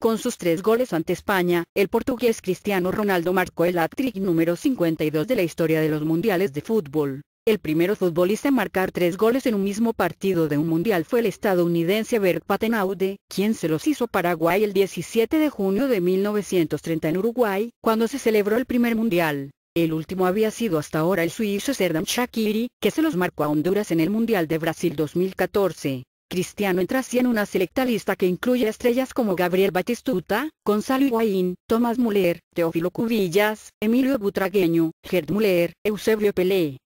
Con sus tres goles ante España, el portugués Cristiano Ronaldo marcó el hat-trick número 52 de la historia de los mundiales de fútbol. El primero futbolista en marcar tres goles en un mismo partido de un mundial fue el estadounidense Bert Patenaude, quien se los hizo Paraguay el 17 de junio de 1930 en Uruguay, cuando se celebró el primer mundial. El último había sido hasta ahora el suizo Serdan Shakiri, que se los marcó a Honduras en el Mundial de Brasil 2014. Cristiano entra así en una selecta lista que incluye estrellas como Gabriel Batistuta, Gonzalo Higuaín, Tomás Müller, Teófilo Cubillas, Emilio Butragueño, Gerd Müller, Eusebio Pelé,